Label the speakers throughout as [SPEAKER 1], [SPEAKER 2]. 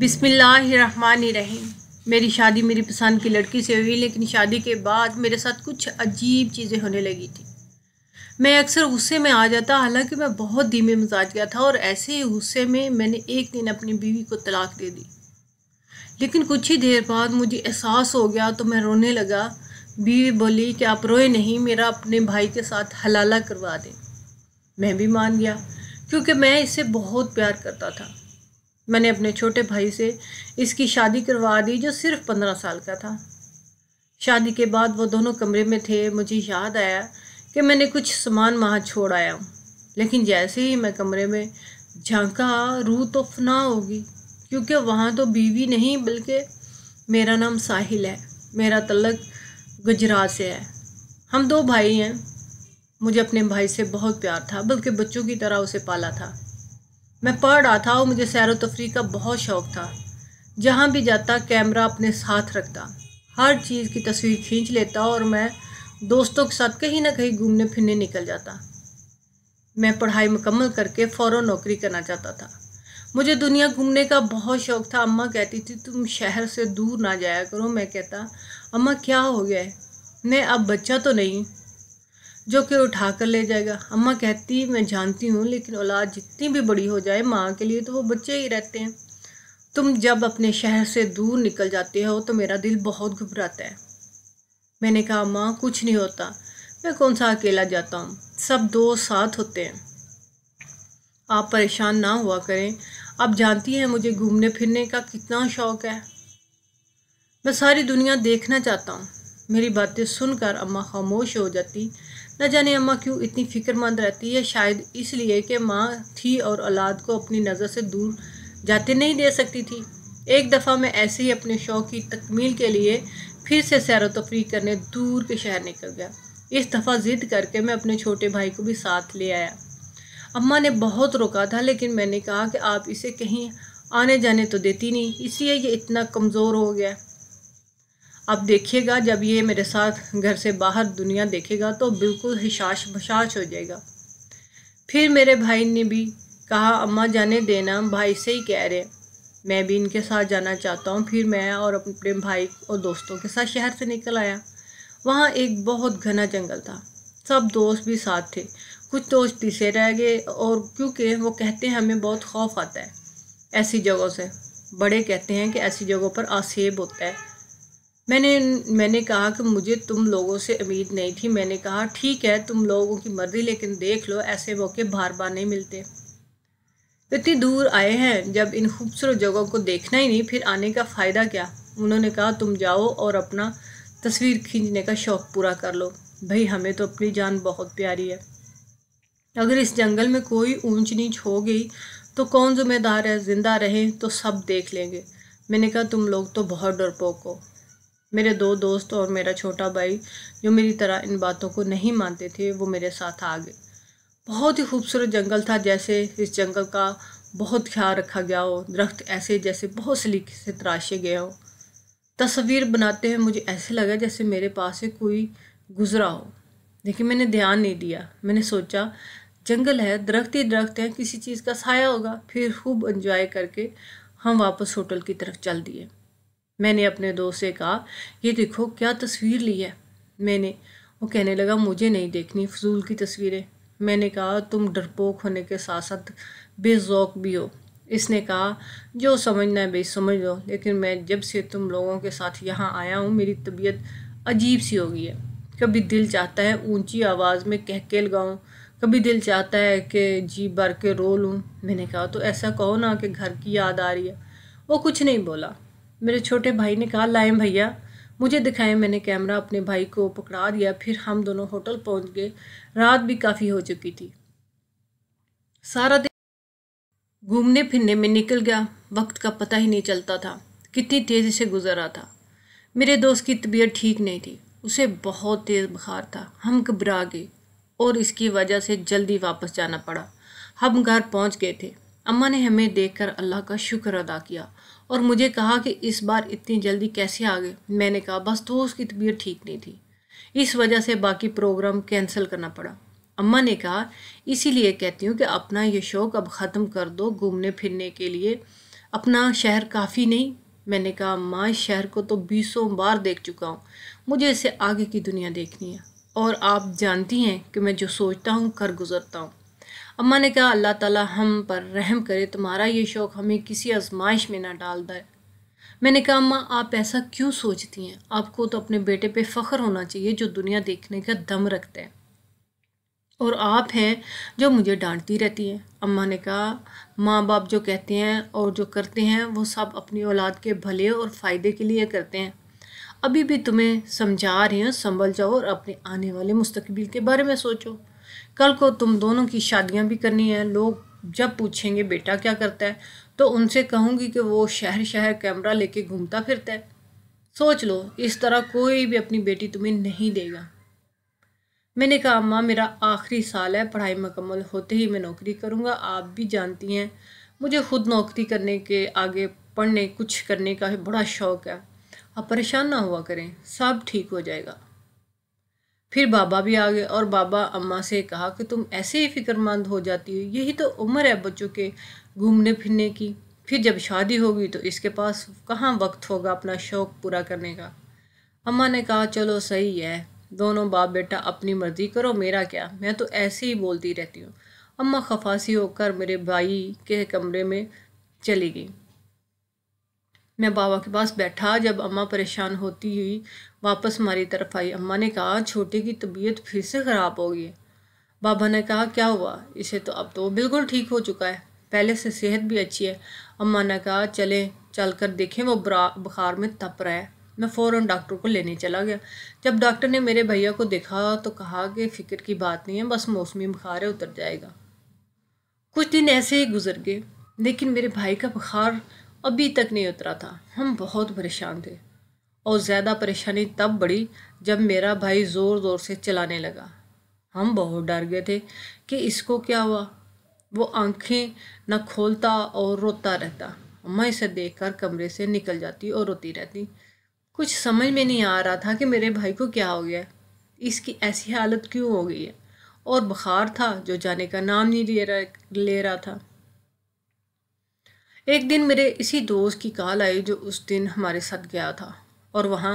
[SPEAKER 1] बिस्मिल्लाहिर्रहमानिर्रहीम मेरी शादी मेरी पसंद की लड़की से हुई लेकिन शादी के बाद मेरे साथ कुछ अजीब चीज़ें होने लगी थी मैं अक्सर गुस्से में आ जाता हालांकि मैं बहुत धीमे मिजाज गया था और ऐसे ही गुस्से में मैंने एक दिन अपनी बीवी को तलाक दे दी लेकिन कुछ ही देर बाद मुझे एहसास हो गया तो मैं रोने लगा बीवी बोली कि आप रोए नहीं मेरा अपने भाई के साथ हलाला करवा दें मैं भी मान गया क्योंकि मैं इसे बहुत प्यार करता था मैंने अपने छोटे भाई से इसकी शादी करवा दी जो सिर्फ पंद्रह साल का था शादी के बाद वो दोनों कमरे में थे मुझे याद आया कि मैंने कुछ सामान वहाँ छोड़ आया हूँ लेकिन जैसे ही मैं कमरे में झांका रू तो फना होगी क्योंकि वहाँ तो बीवी नहीं बल्कि मेरा नाम साहिल है मेरा तलक गुजरात से है हम दो भाई हैं मुझे अपने भाई से बहुत प्यार था बल्कि बच्चों की तरह उसे पाला था मैं पढ़ रहा था और मुझे सैर तफरी का बहुत शौक़ था जहाँ भी जाता कैमरा अपने साथ रखता हर चीज़ की तस्वीर खींच लेता और मैं दोस्तों के साथ कहीं ना कहीं घूमने फिरने निकल जाता मैं पढ़ाई मुकम्मल करके फ़ौर नौकरी करना चाहता था मुझे दुनिया घूमने का बहुत शौक़ था अम्मा कहती थी तुम शहर से दूर ना जाया करो मैं कहता अम्मा क्या हो गया है मैं अब बच्चा तो नहीं जो कि उठा कर ले जाएगा अम्मा कहती मैं जानती हूँ लेकिन औलाद जितनी भी बड़ी हो जाए माँ के लिए तो वो बच्चे ही रहते हैं तुम जब अपने शहर से दूर निकल जाते हो तो मेरा दिल बहुत घबराता है मैंने कहा माँ कुछ नहीं होता मैं कौन सा अकेला जाता हूँ सब दो साथ होते हैं आप परेशान ना हुआ करें आप जानती हैं मुझे घूमने फिरने का कितना शौक़ है मैं सारी दुनिया देखना चाहता हूँ मेरी बातें सुनकर अम्मा खामोश हो जाती न जाने अम्मा क्यों इतनी फिक्रमंद रहती है शायद इसलिए कि माँ थी और औलाद को अपनी नज़र से दूर जाते नहीं दे सकती थी एक दफ़ा मैं ऐसे ही अपने शौक़ की तकमील के लिए फिर से सैर तफरी करने दूर के शहर निकल गया इस दफ़ा ज़िद करके मैं अपने छोटे भाई को भी साथ ले आया अम्मा ने बहुत रोका था लेकिन मैंने कहा कि आप इसे कहीं आने जाने तो देती नहीं इसलिए ये इतना कमज़ोर हो गया आप देखिएगा जब ये मेरे साथ घर से बाहर दुनिया देखेगा तो बिल्कुल हिशाश बशाश हो जाएगा फिर मेरे भाई ने भी कहा अम्मा जाने देना भाई से ही कह रहे मैं भी इनके साथ जाना चाहता हूँ फिर मैं और अपने भाई और दोस्तों के साथ शहर से निकल आया वहाँ एक बहुत घना जंगल था सब दोस्त भी साथ थे कुछ दोस्त पीछे रह गए और क्योंकि वो कहते हैं हमें बहुत खौफ आता है ऐसी जगहों से बड़े कहते हैं कि ऐसी जगहों पर आसेब होता है मैंने मैंने कहा कि मुझे तुम लोगों से उम्मीद नहीं थी मैंने कहा ठीक है तुम लोगों की मर्जी लेकिन देख लो ऐसे मौके बार बार नहीं मिलते इतनी दूर आए हैं जब इन खूबसूरत जगहों को देखना ही नहीं फिर आने का फ़ायदा क्या उन्होंने कहा तुम जाओ और अपना तस्वीर खींचने का शौक़ पूरा कर लो भाई हमें तो अपनी जान बहुत प्यारी है अगर इस जंगल में कोई ऊंच नीच हो गई तो कौन जिम्मेदार है ज़िंदा रहें तो सब देख लेंगे मैंने कहा तुम लोग तो बहुत डरपोक हो मेरे दो दोस्त और मेरा छोटा भाई जो मेरी तरह इन बातों को नहीं मानते थे वो मेरे साथ आ गए बहुत ही खूबसूरत जंगल था जैसे इस जंगल का बहुत ख्याल रखा गया हो दरख्त ऐसे जैसे बहुत सलीके से तराशे गए हो तस्वीर बनाते हुए मुझे ऐसे लगा जैसे मेरे पास से कोई गुज़रा हो लेकिन मैंने ध्यान नहीं दिया मैंने सोचा जंगल है दरख्त ही दरख्त हैं किसी चीज़ का साया होगा फिर खूब इंजॉय करके हम वापस होटल की तरफ चल दिए मैंने अपने दोस्त से कहा ये देखो क्या तस्वीर ली है मैंने वो कहने लगा मुझे नहीं देखनी फजूल की तस्वीरें मैंने कहा तुम डरपोक होने के साथ साथ बेजौक भी हो इसने कहा जो समझना है भाई समझ लो लेकिन मैं जब से तुम लोगों के साथ यहाँ आया हूँ मेरी तबीयत अजीब सी हो गई है कभी दिल चाहता है ऊंची आवाज़ में के लगाऊँ कभी दिल चाहता है कि जी भर के रो लूँ मैंने कहा तो ऐसा कहो ना कि घर की याद आ रही है वो कुछ नहीं बोला मेरे छोटे भाई ने कहा लाए भैया मुझे दिखाए मैंने कैमरा अपने भाई को पकड़ा दिया फिर हम दोनों होटल पहुंच गए रात भी काफ़ी हो चुकी थी सारा दिन घूमने फिरने में निकल गया वक्त का पता ही नहीं चलता था कितनी तेज़ी से गुजर रहा था मेरे दोस्त की तबीयत ठीक नहीं थी उसे बहुत तेज़ बुखार था हम घबरा गए और इसकी वजह से जल्दी वापस जाना पड़ा हम घर पहुंच गए थे अम्मा ने हमें देखकर अल्लाह का शुक्र अदा किया और मुझे कहा कि इस बार इतनी जल्दी कैसे आ गए मैंने कहा बस दोस्त तो की तबीयत ठीक नहीं थी इस वजह से बाकी प्रोग्राम कैंसिल करना पड़ा अम्मा ने कहा इसीलिए कहती हूँ कि अपना ये शौक़ अब ख़त्म कर दो घूमने फिरने के लिए अपना शहर काफ़ी नहीं मैंने कहा अम्मा इस शहर को तो बीसों बार देख चुका हूँ मुझे इसे आगे की दुनिया देखनी है और आप जानती हैं कि मैं जो सोचता हूँ कर गुज़रता हूँ अम्मा ने कहा अल्लाह ताला हम पर रहम करे तुम्हारा ये शौक़ हमें किसी आजमाइश में ना डाल दे मैंने कहा अम्मा आप ऐसा क्यों सोचती हैं आपको तो अपने बेटे पे फ़ख्र होना चाहिए जो दुनिया देखने का दम रखते हैं और आप हैं जो मुझे डांटती रहती हैं अम्मा ने कहा माँ बाप जो कहते हैं और जो करते हैं वो सब अपनी औलाद के भले और फ़ायदे के लिए करते हैं अभी भी तुम्हें समझा रही हूँ संभल जाओ और अपने आने वाले मुस्तकबिल के बारे में सोचो कल को तुम दोनों की शादियां भी करनी है लोग जब पूछेंगे बेटा क्या करता है तो उनसे कहूँगी कि वो शहर शहर कैमरा लेके घूमता फिरता है सोच लो इस तरह कोई भी अपनी बेटी तुम्हें नहीं देगा मैंने कहा अम्मा मेरा आखिरी साल है पढ़ाई मुकम्मल होते ही मैं नौकरी करूँगा आप भी जानती हैं मुझे खुद नौकरी करने के आगे पढ़ने कुछ करने का बड़ा शौक़ है आप परेशान ना हुआ करें सब ठीक हो जाएगा फिर बाबा भी आ गए और बाबा अम्मा से कहा कि तुम ऐसे ही फिक्रमंद हो जाती हो यही तो उम्र है बच्चों के घूमने फिरने की फिर जब शादी होगी तो इसके पास कहाँ वक्त होगा अपना शौक़ पूरा करने का अम्मा ने कहा चलो सही है दोनों बाप बेटा अपनी मर्ज़ी करो मेरा क्या मैं तो ऐसे ही बोलती रहती हूँ अम्मा खफासी होकर मेरे भाई के कमरे में चली गई मैं बाबा के पास बैठा जब अम्मा परेशान होती हुई वापस हमारी तरफ आई अम्मा ने कहा छोटे की तबीयत फिर से ख़राब हो गई बाबा ने कहा क्या हुआ इसे तो अब तो बिल्कुल ठीक हो चुका है पहले से सेहत भी अच्छी है अम्मा ने कहा चलें चल कर देखें वो बुखार में तप रहा है मैं फ़ौरन डॉक्टर को लेने चला गया जब डॉक्टर ने मेरे भैया को देखा तो कहा कि फ़िक्र की बात नहीं है बस मौसमी बुखार है उतर जाएगा कुछ दिन ऐसे ही गुजर गए लेकिन मेरे भाई का बुखार अभी तक नहीं उतरा था हम बहुत परेशान थे और ज़्यादा परेशानी तब बढ़ी जब मेरा भाई ज़ोर ज़ोर से चलाने लगा हम बहुत डर गए थे कि इसको क्या हुआ वो आंखें न खोलता और रोता रहता मैं इसे कर कमरे से निकल जाती और रोती रहती कुछ समझ में नहीं आ रहा था कि मेरे भाई को क्या हो गया इसकी ऐसी हालत क्यों हो गई है और बुखार था जो जाने का नाम नहीं ले रहा ले रहा था एक दिन मेरे इसी दोस्त की कॉल आई जो उस दिन हमारे साथ गया था और वहाँ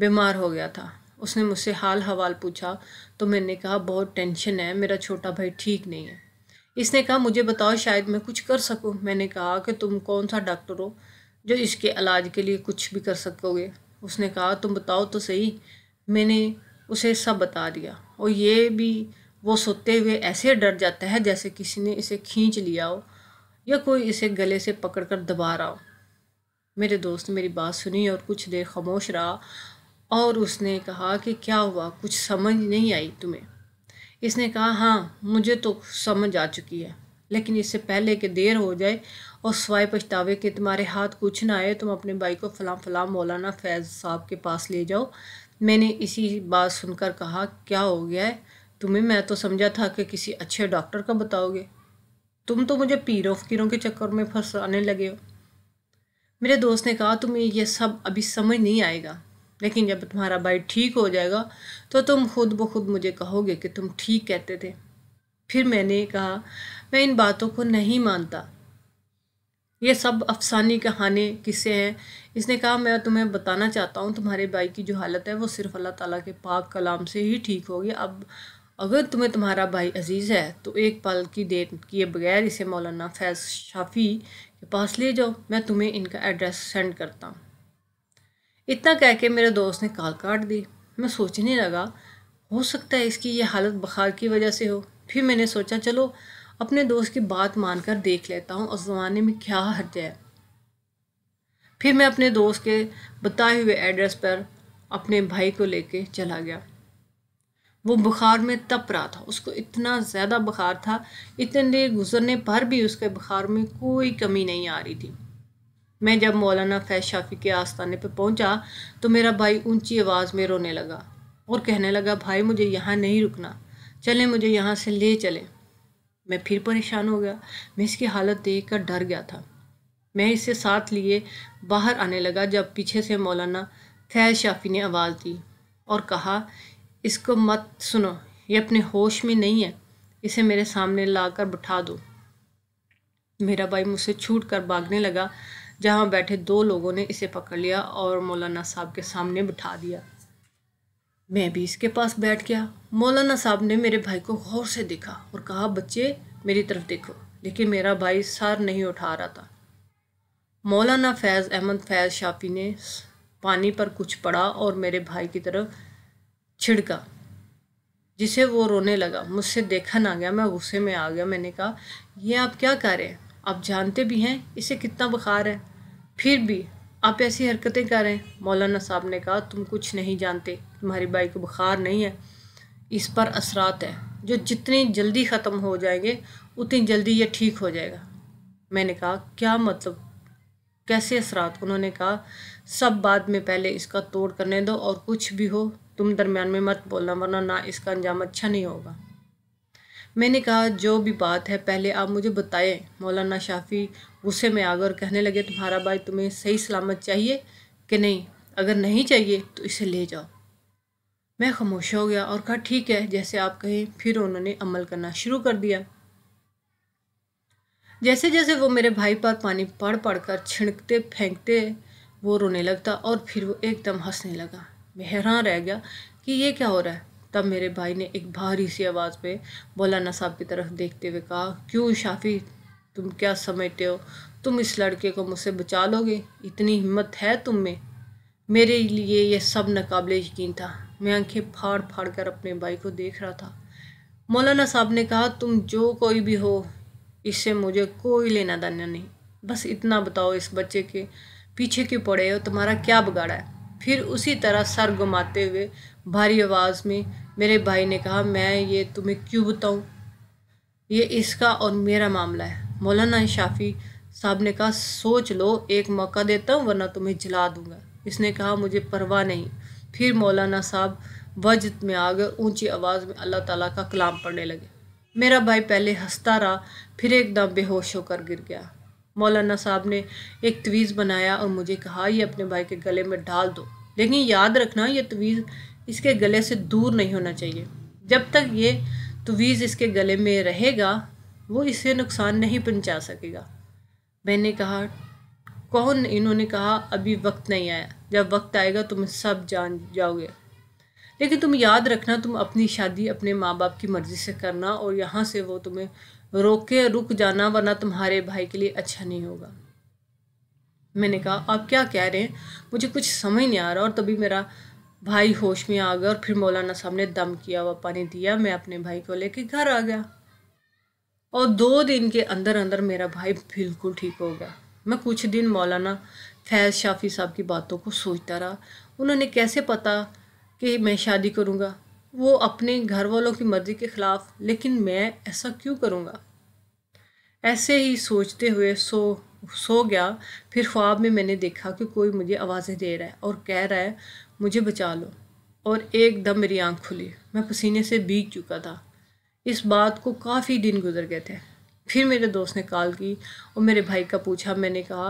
[SPEAKER 1] बीमार हो गया था उसने मुझसे हाल हवाल पूछा तो मैंने कहा बहुत टेंशन है मेरा छोटा भाई ठीक नहीं है इसने कहा मुझे बताओ शायद मैं कुछ कर सकूं मैंने कहा कि तुम कौन सा डॉक्टर हो जो इसके इलाज के लिए कुछ भी कर सकोगे उसने कहा तुम बताओ तो सही मैंने उसे सब बता दिया और ये भी वो सोते हुए ऐसे डर जाता है जैसे किसी ने इसे खींच लिया हो या कोई इसे गले से पकड़कर दबा रहा हो मेरे दोस्त ने मेरी बात सुनी और कुछ देर खामोश रहा और उसने कहा कि क्या हुआ कुछ समझ नहीं आई तुम्हें इसने कहा हाँ मुझे तो समझ आ चुकी है लेकिन इससे पहले कि देर हो जाए और स्वाय पछतावे के तुम्हारे हाथ कुछ ना आए तुम अपने भाई को फलाम फलाम मौलाना फैज़ साहब के पास ले जाओ मैंने इसी बात सुनकर कहा क्या हो गया है तुम्हें मैं तो समझा था कि किसी अच्छे डॉक्टर का बताओगे तुम तो मुझे पीरों फकीरों के चक्कर में फंसाने लगे हो मेरे दोस्त ने कहा तुम्हें यह सब अभी समझ नहीं आएगा लेकिन जब तुम्हारा भाई ठीक हो जाएगा तो तुम खुद ब खुद मुझे कहोगे कि तुम ठीक कहते थे फिर मैंने कहा मैं इन बातों को नहीं मानता ये सब अफसानी कहानी किस्से हैं इसने कहा मैं तुम्हें बताना चाहता हूँ तुम्हारे भाई की जो हालत है वो सिर्फ अल्लाह ताला के पाक कलाम से ही ठीक होगी अब अगर तुम्हें तुम्हारा भाई अजीज़ है तो एक पल की देर किए बगैर इसे मौलाना फैज़ शाफ़ी के पास ले जाओ मैं तुम्हें इनका एड्रेस सेंड करता हूँ इतना कह के मेरे दोस्त ने काल काट दी मैं सोचने लगा हो सकता है इसकी यह हालत बुखार की वजह से हो फिर मैंने सोचा चलो अपने दोस्त की बात मानकर देख लेता हूँ उस ज़माने में क्या हर्ज है फिर मैं अपने दोस्त के बताए हुए एड्रेस पर अपने भाई को लेके चला गया वो बुखार में तप रहा था उसको इतना ज़्यादा बुखार था इतने देर गुजरने पर भी उसके बुखार में कोई कमी नहीं आ रही थी मैं जब मौलाना फैज शाफी के आस्थाने पर पहुंचा तो मेरा भाई ऊंची आवाज़ में रोने लगा और कहने लगा भाई मुझे यहाँ नहीं रुकना चलें मुझे यहाँ से ले चलें मैं फिर परेशान हो गया मैं इसकी हालत देख कर डर गया था मैं इसे साथ लिए बाहर आने लगा जब पीछे से मौलाना फैज शाफी ने आवाज़ दी और कहा इसको मत सुनो ये अपने होश में नहीं है इसे मेरे सामने ला कर बिठा दो मेरा भाई मुझसे छूट कर भागने लगा जहाँ बैठे दो लोगों ने इसे पकड़ लिया और मौलाना साहब के सामने बिठा दिया मैं भी इसके पास बैठ गया मौलाना साहब ने मेरे भाई को गौर से देखा और कहा बच्चे मेरी तरफ देखो लेकिन मेरा भाई सर नहीं उठा रहा था मौलाना फैज़ अहमद फैज़ शाफी ने पानी पर कुछ पड़ा और मेरे भाई की तरफ छिड़का जिसे वो रोने लगा मुझसे देखा ना गया मैं गुस्से में आ गया मैंने कहा ये आप क्या कर रहे हैं आप जानते भी हैं इसे कितना बुखार है फिर भी आप ऐसी हरकतें कर रहे हैं मौलाना साहब ने कहा तुम कुछ नहीं जानते तुम्हारी बाई को बुखार नहीं है इस पर असरात है जो जितनी जल्दी ख़त्म हो जाएंगे उतनी जल्दी ये ठीक हो जाएगा मैंने कहा क्या मतलब कैसे असरात उन्होंने कहा सब बाद में पहले इसका तोड़ करने दो और कुछ भी हो तुम दरम्यान में मत बोलना वरना ना इसका अंजाम अच्छा नहीं होगा मैंने कहा जो भी बात है पहले आप मुझे बताएं मौलाना शाफी गुस्से में आकर कहने लगे तुम्हारा भाई तुम्हें सही सलामत चाहिए कि नहीं अगर नहीं चाहिए तो इसे ले जाओ मैं खामोश हो गया और कहा ठीक है जैसे आप कहें फिर उन्होंने अमल करना शुरू कर दिया जैसे जैसे वो मेरे भाई पर पानी पड़ पड़ कर छिड़कते फेंकते वो रोने लगता और फिर वो एकदम हंसने लगा मैं हैरान रह गया कि ये क्या हो रहा है तब मेरे भाई ने एक भारी सी आवाज़ पे मौलाना साहब की तरफ देखते हुए कहा क्यों शाफी तुम क्या समझते हो तुम इस लड़के को मुझसे बचा लोगे इतनी हिम्मत है तुम में मेरे लिए यह सब नाकबिल यकीन था मैं आंखें फाड़ फाड़ कर अपने भाई को देख रहा था मौलाना साहब ने कहा तुम जो कोई भी हो इससे मुझे कोई लेना देना नहीं बस इतना बताओ इस बच्चे के पीछे क्यों पड़े हो तुम्हारा क्या बिगाड़ा है फिर उसी तरह सर घुमाते हुए भारी आवाज़ में मेरे भाई ने कहा मैं ये तुम्हें क्यों बताऊँ ये इसका और मेरा मामला है मौलाना शाफी साहब ने कहा सोच लो एक मौका देता हूँ वरना तुम्हें जला दूंगा इसने कहा मुझे परवाह नहीं फिर मौलाना साहब वज में आ गए ऊंची आवाज़ में अल्लाह ताला का कलाम पढ़ने लगे मेरा भाई पहले हंसता रहा फिर एकदम बेहोश होकर गिर गया मौलाना साहब ने एक तवीज़ बनाया और मुझे कहा यह अपने भाई के गले में डाल दो लेकिन याद रखना यह तवीज़ इसके गले से दूर नहीं होना चाहिए जब तक ये तवीज़ इसके गले में रहेगा वो इसे नुकसान नहीं पहुंचा सकेगा मैंने कहा कौन इन्होंने कहा अभी वक्त नहीं आया जब वक्त आएगा तुम सब जान जाओगे लेकिन तुम याद रखना तुम अपनी शादी अपने माँ बाप की मर्ज़ी से करना और यहाँ से वो तुम्हें रोके रुक जाना वरना तुम्हारे भाई के लिए अच्छा नहीं होगा मैंने कहा आप क्या कह रहे हैं मुझे कुछ समझ नहीं आ रहा और तभी मेरा भाई होश में आ गया और फिर मौलाना साहब ने दम किया हुआ पानी दिया मैं अपने भाई को लेके घर आ गया और दो दिन के अंदर अंदर मेरा भाई बिल्कुल ठीक हो गया मैं कुछ दिन मौलाना फैज़ शाफ़ी साहब की बातों को सोचता रहा उन्होंने कैसे पता कि मैं शादी करूँगा वो अपने घर वालों की मर्ज़ी के ख़िलाफ़ लेकिन मैं ऐसा क्यों करूँगा ऐसे ही सोचते हुए सो सो गया फिर ख्वाब में मैंने देखा कि कोई मुझे आवाज़ें दे रहा है और कह रहा है मुझे बचा लो और एकदम मेरी आंख खुली मैं पसीने से बीग चुका था इस बात को काफ़ी दिन गुजर गए थे फिर मेरे दोस्त ने कॉल की और मेरे भाई का पूछा मैंने कहा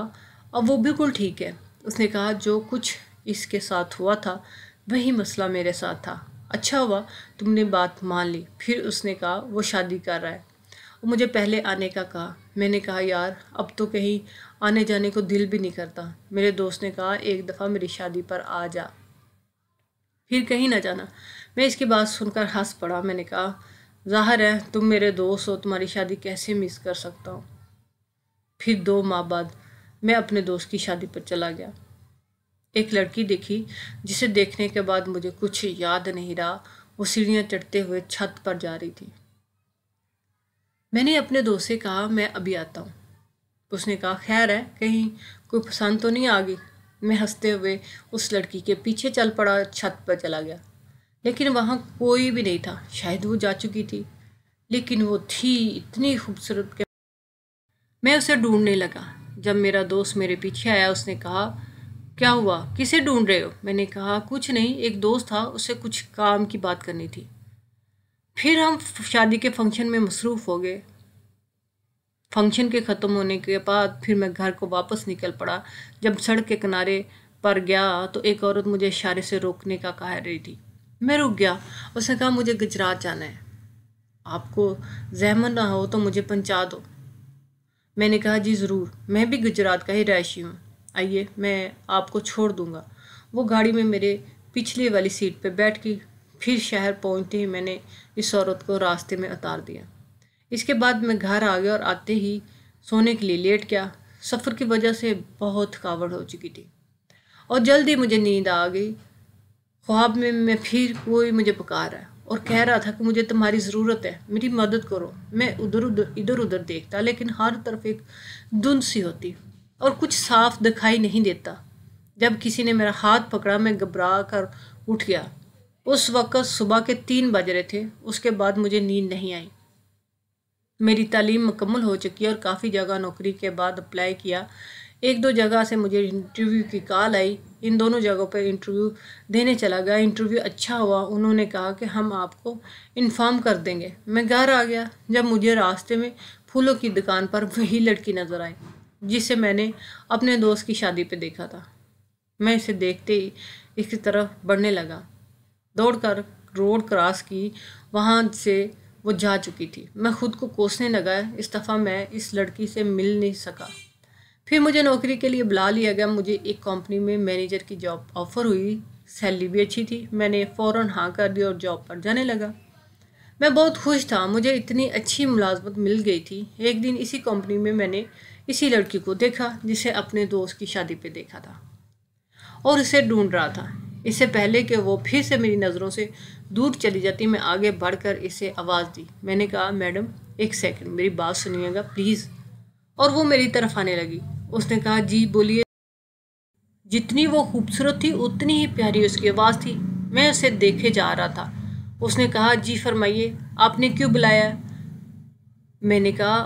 [SPEAKER 1] अब वो बिल्कुल ठीक है उसने कहा जो कुछ इसके साथ हुआ था वही मसला मेरे साथ था अच्छा हुआ तुमने बात मान ली फिर उसने कहा वो शादी कर रहा है और मुझे पहले आने का कहा मैंने कहा यार अब तो कहीं आने जाने को दिल भी नहीं करता मेरे दोस्त ने कहा एक दफ़ा मेरी शादी पर आ जा फिर कहीं ना जाना मैं इसकी बात सुनकर हंस पड़ा मैंने कहा जाहिर है तुम मेरे दोस्त हो तुम्हारी शादी कैसे मिस कर सकता हूँ फिर दो माह बाद मैं अपने दोस्त की शादी पर चला गया एक लड़की देखी जिसे देखने के बाद मुझे कुछ याद नहीं रहा वो सीढ़ियाँ चढ़ते हुए छत पर जा रही थी मैंने अपने दोस्त से कहा मैं अभी आता हूँ उसने कहा खैर है कहीं कोई पसंद तो नहीं आ गई मैं हंसते हुए उस लड़की के पीछे चल पड़ा छत पर चला गया लेकिन वहाँ कोई भी नहीं था शायद वो जा चुकी थी लेकिन वो थी इतनी खूबसूरत मैं उसे ढूंढने लगा जब मेरा दोस्त मेरे पीछे आया उसने कहा क्या हुआ किसे ढूंढ रहे हो मैंने कहा कुछ नहीं एक दोस्त था उससे कुछ काम की बात करनी थी फिर हम शादी के फंक्शन में मसरूफ़ हो गए फंक्शन के ख़त्म होने के बाद फिर मैं घर को वापस निकल पड़ा जब सड़क के किनारे पर गया तो एक औरत मुझे इशारे से रोकने का कह रही थी मैं रुक गया उसने कहा मुझे गुजरात जाना है आपको जहमत ना हो तो मुझे पहुँचा दो मैंने कहा जी ज़रूर मैं भी गुजरात का ही रहशी हूँ आइए मैं आपको छोड़ दूँगा वो गाड़ी में मेरे पिछली वाली सीट पर बैठ गई फिर शहर पहुँचते ही मैंने इस औरत को रास्ते में उतार दिया इसके बाद मैं घर आ गया और आते ही सोने के लिए लेट गया सफ़र की वजह से बहुत थकावट हो चुकी थी और जल्दी मुझे नींद आ गई ख्वाब में मैं फिर कोई मुझे पुकार रहा और कह रहा था कि मुझे तुम्हारी ज़रूरत है मेरी मदद करो मैं उधर उधर इधर उधर देखता लेकिन हर तरफ एक धुंध सी होती और कुछ साफ दिखाई नहीं देता जब किसी ने मेरा हाथ पकड़ा मैं घबरा कर उठ गया उस वक्त सुबह के तीन बज रहे थे उसके बाद मुझे नींद नहीं आई मेरी तालीम मुकम्मल हो चुकी और काफ़ी जगह नौकरी के बाद अप्लाई किया एक दो जगह से मुझे इंटरव्यू की कॉल आई इन दोनों जगहों पर इंटरव्यू देने चला गया इंटरव्यू अच्छा हुआ उन्होंने कहा कि हम आपको इन्फॉर्म कर देंगे मैं घर आ गया जब मुझे रास्ते में फूलों की दुकान पर वही लड़की नज़र आई जिसे मैंने अपने दोस्त की शादी पे देखा था मैं इसे देखते ही इसकी तरफ बढ़ने लगा दौड़कर रोड क्रॉस की वहाँ से वो जा चुकी थी मैं खुद को कोसने लगा इस दफ़ा मैं इस लड़की से मिल नहीं सका फिर मुझे नौकरी के लिए बुला लिया गया मुझे एक कंपनी में मैनेजर की जॉब ऑफ़र हुई सैलरी भी अच्छी थी मैंने फ़ौर हाँ कर दी और जॉब पर जाने लगा मैं बहुत खुश था मुझे इतनी अच्छी मुलाजमत मिल गई थी एक दिन इसी कंपनी में मैंने इसी लड़की को देखा जिसे अपने दोस्त की शादी पे देखा था और इसे ढूंढ रहा था इससे पहले कि वो फिर से मेरी नज़रों से दूर चली जाती मैं आगे बढ़कर इसे आवाज़ दी मैंने कहा मैडम एक सेकंड मेरी बात सुनिएगा प्लीज़ और वो मेरी तरफ आने लगी उसने कहा जी बोलिए जितनी वो खूबसूरत थी उतनी ही प्यारी उसकी आवाज़ थी मैं उसे देखे जा रहा था उसने कहा जी फरमाइए आपने क्यों बुलाया मैंने कहा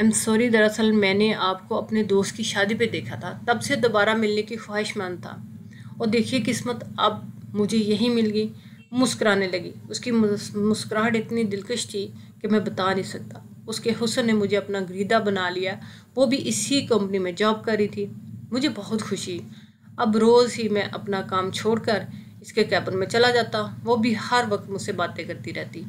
[SPEAKER 1] आई एम सॉरी दरअसल मैंने आपको अपने दोस्त की शादी पे देखा था तब से दोबारा मिलने की ख्वाहिशमंद था और देखिए किस्मत अब मुझे यही मिल गई मुस्कराने लगी उसकी मुस्कुराहट इतनी दिलकश थी कि मैं बता नहीं सकता उसके हुसन ने मुझे अपना गरीदा बना लिया वो भी इसी कंपनी में जॉब कर रही थी मुझे बहुत खुशी अब रोज़ ही मैं अपना काम छोड़कर इसके कैबिन में चला जाता वो भी हर वक्त मुझसे बातें करती रहती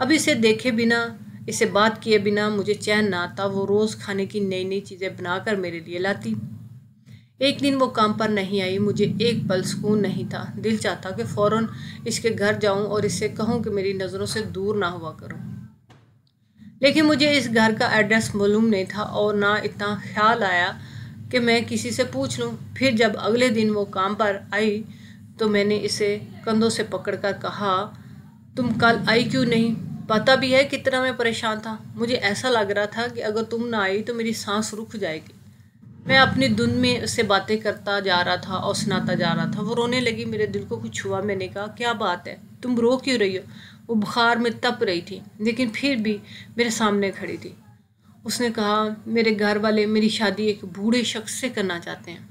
[SPEAKER 1] अब इसे देखे बिना इससे बात किए बिना मुझे चैन ना आता वो रोज़ खाने की नई नई चीज़ें बनाकर मेरे लिए लाती एक दिन वो काम पर नहीं आई मुझे एक पल सुकून नहीं था दिल चाहता कि फ़ौर इसके घर जाऊं और इससे कहूं कि मेरी नज़रों से दूर ना हुआ करूं लेकिन मुझे इस घर का एड्रेस मालूम नहीं था और ना इतना ख्याल आया कि मैं किसी से पूछ लूं फिर जब अगले दिन वो काम पर आई तो मैंने इसे कंधों से पकड़कर कहा तुम कल आई क्यों नहीं पता भी है कितना मैं परेशान था मुझे ऐसा लग रहा था कि अगर तुम ना आई तो मेरी सांस रुक जाएगी मैं अपनी धुन में उससे बातें करता जा रहा था और सुनाता जा रहा था वो रोने लगी मेरे दिल को कुछ हुआ मैंने कहा क्या बात है तुम रो क्यों रही हो वो बुखार में तप रही थी लेकिन फिर भी मेरे सामने खड़ी थी उसने कहा मेरे घर वाले मेरी शादी एक बूढ़े शख्स से करना चाहते हैं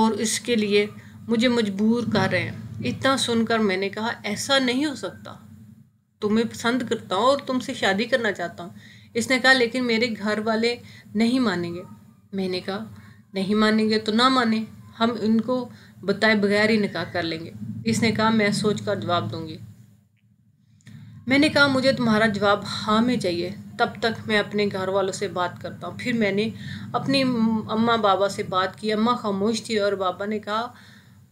[SPEAKER 1] और इसके लिए मुझे मजबूर कर रहे हैं इतना सुनकर मैंने कहा ऐसा नहीं हो सकता तुम्हें पसंद करता हूँ और तुमसे शादी करना चाहता हूँ इसने कहा लेकिन मेरे घर वाले नहीं मानेंगे मैंने कहा नहीं मानेंगे तो ना माने हम इनको बताए बगैर ही निकाह कर लेंगे इसने कहा मैं सोच कर जवाब दूंगी मैंने कहा मुझे तुम्हारा जवाब हाँ में चाहिए तब तक मैं अपने घर वालों से बात करता हूँ फिर मैंने अपनी अम्मा बाबा से बात की अम्मा खामोश थी और बाबा ने कहा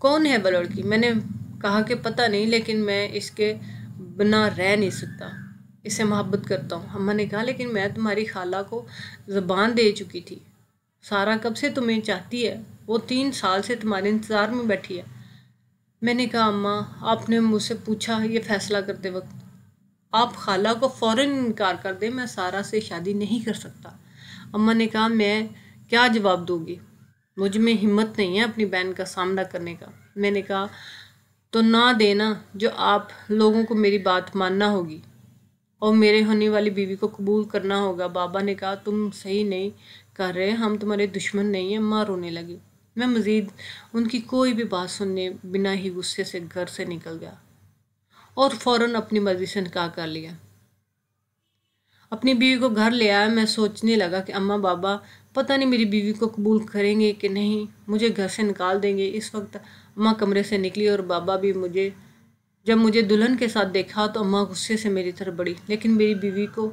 [SPEAKER 1] कौन है बलड़की मैंने कहा कि पता नहीं लेकिन मैं इसके बिना रह नहीं सकता इसे मोहब्बत करता हूँ अम्मा ने कहा लेकिन मैं तुम्हारी खाला को ज़बान दे चुकी थी सारा कब से तुम्हें चाहती है वो तीन साल से तुम्हारे इंतज़ार में बैठी है मैंने कहा अम्मा आपने मुझसे पूछा ये फ़ैसला करते वक्त आप खाला को फ़ौर इनकार कर दें मैं सारा से शादी नहीं कर सकता अम्मा ने कहा मैं क्या जवाब दूँगी मुझ में हिम्मत नहीं है अपनी बहन का सामना करने का मैंने कहा तो ना देना जो आप लोगों को मेरी बात मानना होगी और मेरे होने वाली बीवी को कबूल करना होगा बाबा ने कहा तुम सही नहीं कर रहे हम तुम्हारे दुश्मन नहीं हैं माँ रोने लगी मैं मज़ीद उनकी कोई भी बात सुनने बिना ही गुस्से से घर से निकल गया और फ़ौर अपनी मर्ज़ी से निकाह कर लिया अपनी बीवी को घर ले आया मैं सोचने लगा कि अम्मा बाबा पता नहीं मेरी बीवी को कबूल करेंगे कि नहीं मुझे घर से निकाल देंगे इस वक्त अम्मा कमरे से निकली और बाबा भी मुझे जब मुझे दुल्हन के साथ देखा तो अम्मा गुस्से से मेरी तरफ बढ़ी लेकिन मेरी बीवी को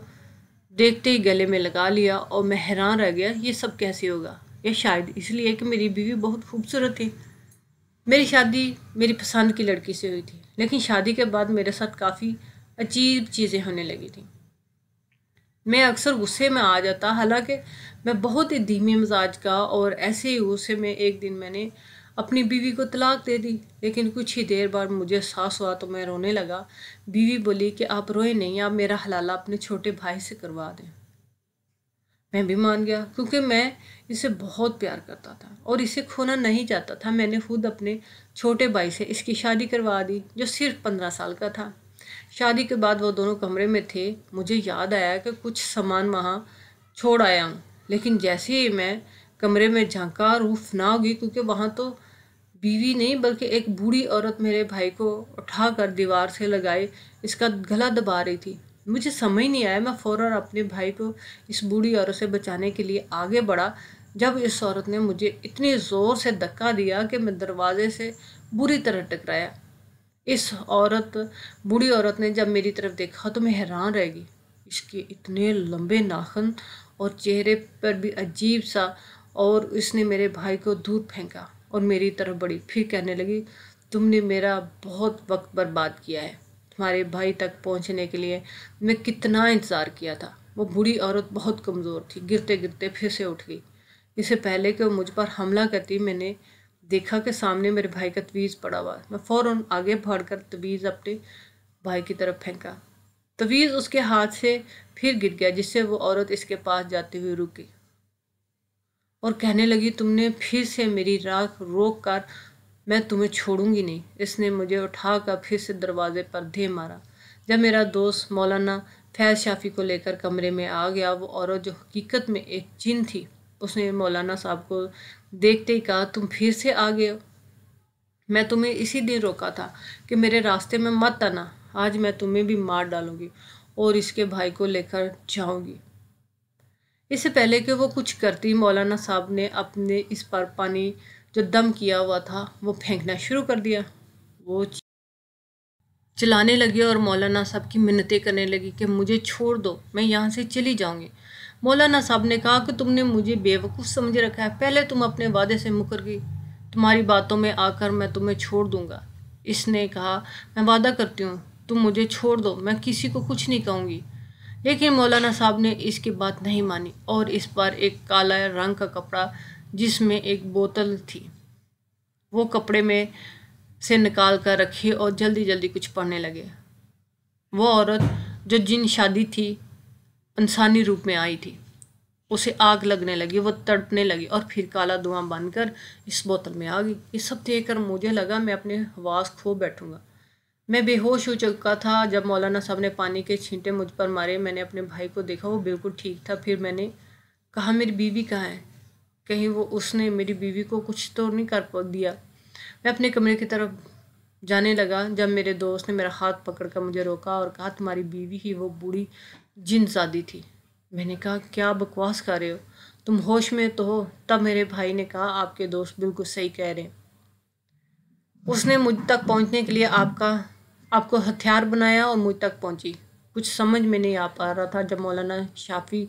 [SPEAKER 1] देखते ही गले में लगा लिया और मैं हैरान रह गया ये सब कैसे होगा यह शायद इसलिए कि मेरी बीवी बहुत खूबसूरत थी मेरी शादी मेरी पसंद की लड़की से हुई थी लेकिन शादी के बाद मेरे साथ काफ़ी अजीब चीज़ें होने लगी थी मैं अक्सर गुस्से में आ जाता हालांकि मैं बहुत ही धीमे मिजाज का और ऐसे ही गुस्से में एक दिन मैंने अपनी बीवी को तलाक दे दी लेकिन कुछ ही देर बाद मुझे सास हुआ तो मैं रोने लगा बीवी बोली कि आप रोए नहीं आप मेरा हलाला अपने छोटे भाई से करवा दें मैं भी मान गया क्योंकि मैं इसे बहुत प्यार करता था और इसे खोना नहीं चाहता था मैंने खुद अपने छोटे भाई से इसकी शादी करवा दी जो सिर्फ पंद्रह साल का था शादी के बाद वो दोनों कमरे में थे मुझे याद आया कि कुछ सामान वहाँ छोड़ आया हूँ लेकिन जैसे ही मैं कमरे में झांका रूफ ना होगी क्योंकि वहाँ तो बीवी नहीं बल्कि एक बूढ़ी औरत मेरे भाई को उठाकर दीवार से लगाए इसका गला दबा रही थी मुझे समझ नहीं आया मैं फ़ौर अपने भाई को इस बूढ़ी औरत से बचाने के लिए आगे बढ़ा जब इस औरत ने मुझे इतने ज़ोर से धक्का दिया कि मैं दरवाजे से बुरी तरह टकराया इस औरत बूढ़ी औरत ने जब मेरी तरफ देखा तो मैं हैरान रह गई इसके इतने लंबे नाखन और चेहरे पर भी अजीब सा और इसने मेरे भाई को दूर फेंका और मेरी तरफ बढ़ी फिर कहने लगी तुमने मेरा बहुत वक्त बर्बाद किया है तुम्हारे भाई तक पहुंचने के लिए मैं कितना इंतज़ार किया था वो बूढ़ी औरत बहुत कमज़ोर थी गिरते गिरते फिर से उठ गई इससे पहले कि वो मुझ पर हमला करती मैंने देखा कि सामने मेरे भाई का तवीज़ पड़ा हुआ मैं फ़ौर आगे बढ़ कर तवीज़ अपने भाई की तरफ फेंका तवीज़ उसके हाथ से फिर गिर गया जिससे वो औरत इसके पास जाती हुई रुकी और कहने लगी तुमने फिर से मेरी राख रोक कर मैं तुम्हें छोड़ूंगी नहीं इसने मुझे उठा कर फिर से दरवाजे पर धे मारा जब मेरा दोस्त मौलाना फैज़ शाफी को लेकर कमरे में आ गया वो औरत जो हकीकत में एक जिन थी उसने मौलाना साहब को देखते ही कहा तुम फिर से आ गए हो मैं तुम्हें इसी दिन रोका था कि मेरे रास्ते में मत आना आज मैं तुम्हें भी मार डालूंगी और इसके भाई को लेकर जाऊंगी इससे पहले कि वो कुछ करती मौलाना साहब ने अपने इस पर पानी जो दम किया हुआ था वो फेंकना शुरू कर दिया वो चलाने लगे और मौलाना साहब की मिन्नतें करने लगी कि मुझे छोड़ दो मैं यहाँ से चली जाऊँगी मौलाना साहब ने कहा कि तुमने मुझे बेवकूफ़ समझ रखा है पहले तुम अपने वादे से मुकर गई तुम्हारी बातों में आकर मैं तुम्हें छोड़ दूँगा इसने कहा मैं वादा करती हूँ तुम मुझे छोड़ दो मैं किसी को कुछ नहीं कहूँगी लेकिन मौलाना साहब ने इसकी बात नहीं मानी और इस बार एक काला रंग का कपड़ा जिसमें एक बोतल थी वो कपड़े में से निकाल कर रखी और जल्दी जल्दी कुछ पढ़ने लगे वो औरत जो जिन शादी थी इंसानी रूप में आई थी उसे आग लगने लगी वो तड़पने लगी और फिर काला धुआं बनकर इस बोतल में आ गई ये सब देख मुझे लगा मैं अपने हवास खो बैठूंगा मैं बेहोश हो चुका था जब मौलाना साहब ने पानी के छींटे मुझ पर मारे मैंने अपने भाई को देखा वो बिल्कुल ठीक था फिर मैंने कहा मेरी बीवी कहाँ है कहीं वो उसने मेरी बीवी को कुछ तो नहीं कर दिया मैं अपने कमरे की तरफ जाने लगा जब मेरे दोस्त ने मेरा हाथ पकड़ कर मुझे रोका और कहा तुम्हारी बीवी ही वो बूढ़ी जिन थी मैंने कहा क्या बकवास कर रहे हो तुम होश में तो हो तब मेरे भाई ने कहा आपके दोस्त बिल्कुल सही कह रहे हैं उसने मुझ तक पहुंचने के लिए आपका आपको हथियार बनाया और मुझ तक पहुंची कुछ समझ में नहीं आ पा रहा था जब मौलाना शाफी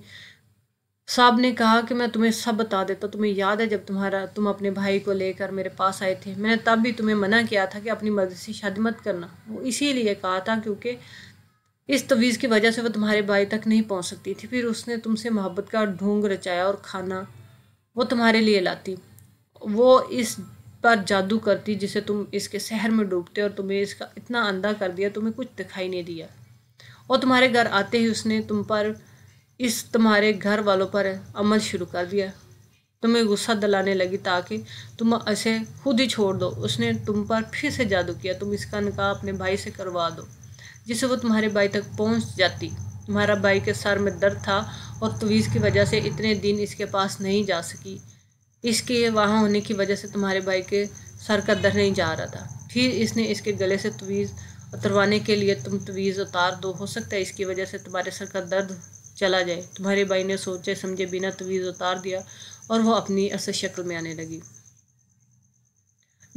[SPEAKER 1] साहब ने कहा कि मैं तुम्हें सब बता देता तुम्हें याद है जब तुम्हारा तुम अपने भाई को लेकर मेरे पास आए थे मैंने तब भी तुम्हें मना किया था कि अपनी मर्ज़ी से शादी मत करना वो इसीलिए कहा था क्योंकि इस तवीज़ की वजह से वह तुम्हारे भाई तक नहीं पहुंच सकती थी फिर उसने तुमसे मोहब्बत का ढोंग रचाया और खाना वो तुम्हारे लिए लाती वो इस पर जादू करती जिसे तुम इसके शहर में डूबते और तुम्हें इसका इतना अंधा कर दिया तुम्हें कुछ दिखाई नहीं दिया और तुम्हारे घर आते ही उसने तुम पर इस तुम्हारे घर वालों पर अमल शुरू कर दिया तुम्हें गुस्सा दिलाने लगी ताकि तुम ऐसे खुद ही छोड़ दो उसने तुम पर फिर से जादू किया तुम इसका निकाह अपने भाई से करवा दो जिससे वो तुम्हारे भाई तक पहुंच जाती तुम्हारा भाई के सर में दर्द था और तवीज़ की वजह से इतने दिन इसके पास नहीं जा सकी इसके वहाँ होने की वजह से तुम्हारे भाई के सर का दर नहीं जा रहा था फिर इसने इसके गले से तवीज़ उतरवाने के लिए तुम तवीज़ उतार दो हो सकता है इसकी वजह से तुम्हारे सर का दर्द चला जाए तुम्हारे भाई ने सोचे समझे बिना तवीज़ उतार दिया और वो अपनी असल शक्ल में आने लगी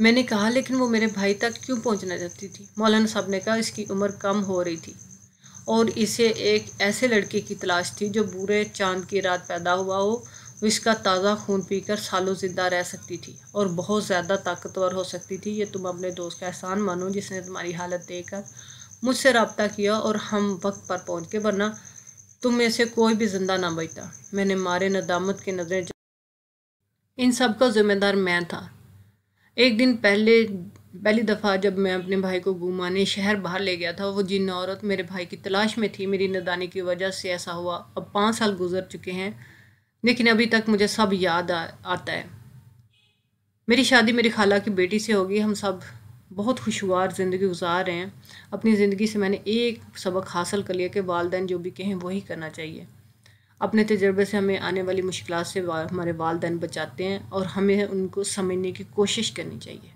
[SPEAKER 1] मैंने कहा लेकिन वो मेरे भाई तक क्यों पहुंचना चाहती थी मौलाना साहब ने कहा इसकी उम्र कम हो रही थी और इसे एक ऐसे लड़के की तलाश थी जो बुरे चांद की रात पैदा हुआ हो इसका ताज़ा खून पीकर सालों ज़िंदा रह सकती थी और बहुत ज़्यादा ताकतवर हो सकती थी ये तुम अपने दोस्त का एहसान मानो जिसने तुम्हारी हालत देखकर मुझसे रबता किया और हम वक्त पर पहुँच के वरना तुम में से कोई भी ज़िंदा ना बचता मैंने मारे नदामत की नज़रें इन सब का ज़िम्मेदार मैं था एक दिन पहले पहली दफ़ा जब मैं अपने भाई को घुमाने शहर बाहर ले गया था वो जिन औरत मेरे भाई की तलाश में थी मेरी नदानी की वजह से ऐसा हुआ अब पाँच साल गुजर चुके हैं लेकिन अभी तक मुझे सब याद आ, आता है मेरी शादी मेरी खाला की बेटी से होगी हम सब बहुत खुशगवार ज़िंदगी गुजार रहे हैं अपनी ज़िंदगी से मैंने एक सबक हासिल कर लिया कि वालदेन जो भी कहें वही करना चाहिए अपने तजर्बे से हमें आने वाली मुश्किल से वा, हमारे वालदेन बचाते हैं और हमें उनको समझने की कोशिश करनी चाहिए